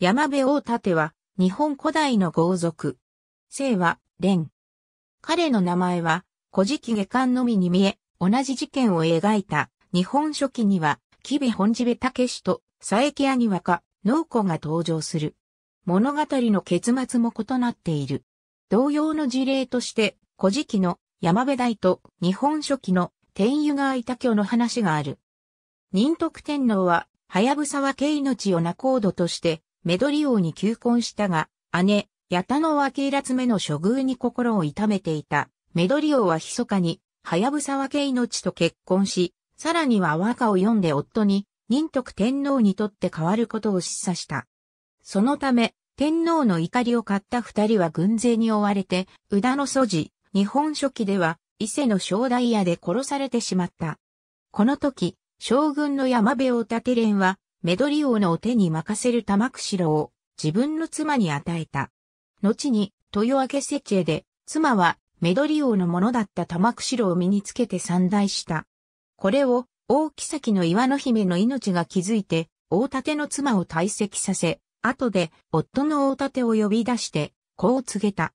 山部大盾は、日本古代の豪族。姓は、蓮。彼の名前は、古事記下巻のみに見え、同じ事件を描いた、日本書紀には、吉部本地部武士と、佐伯屋に農子が登場する。物語の結末も異なっている。同様の事例として、古事記の山部大と日本書紀の天湯川板居の話がある。仁徳天皇は、はやぶさは慶の地を仲人として、メドリ王に求婚したが、姉、ヤタノワケイラツメの処遇に心を痛めていた。メドリ王は密かに、ハヤブサワケイノチと結婚し、さらには和歌を読んで夫に、仁徳天皇にとって変わることを示唆した。そのため、天皇の怒りを買った二人は軍勢に追われて、宇田の素地、日本初期では、伊勢の正代屋で殺されてしまった。この時、将軍の山部を立て連は、メドリオの手に任せる玉釧を自分の妻に与えた。後に、豊明設計で、妻はメドリオのものだった玉釧を身につけて散大した。これを、大木崎の岩の姫の命が築いて、大盾の妻を退席させ、後で夫の大盾を呼び出して、こう告げた。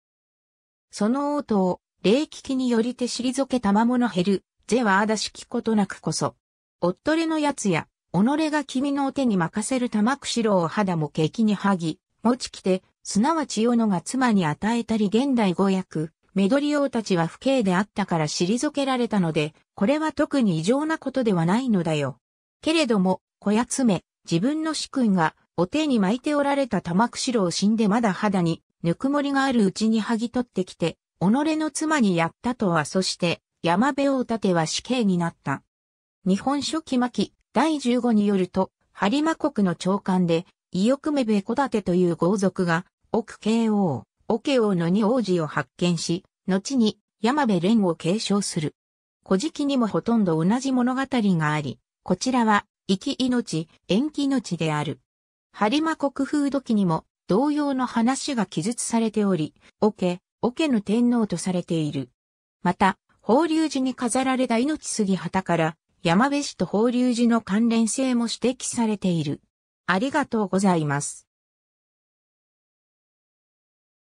その王とを、霊気機によりて退けたも物減る、是はあだしきことなくこそ。夫れのやつや、己が君のお手に任せる玉釧路を肌も敵に剥ぎ、持ち来て、すなわち世のが妻に与えたり現代語訳、メドリオたちは不敬であったから退けられたので、これは特に異常なことではないのだよ。けれども、小やつめ、自分の主君が、お手に巻いておられた玉釧路を死んでまだ肌に、ぬくもりがあるうちに剥ぎ取ってきて、己の妻にやったとはそして、山辺を立ては死刑になった。日本書期巻、第15によると、ハリマ国の長官で、イオクメベコダテという豪族が、奥慶王、オケ王の二王子を発見し、後に山部蓮を継承する。古事記にもほとんど同じ物語があり、こちらは、生き命、延期命である。播磨国風土記にも同様の話が記述されており、オケ、オケの天皇とされている。また、法隆寺に飾られた命杉旗から、山部市と法隆寺の関連性も指摘されている。ありがとうございます。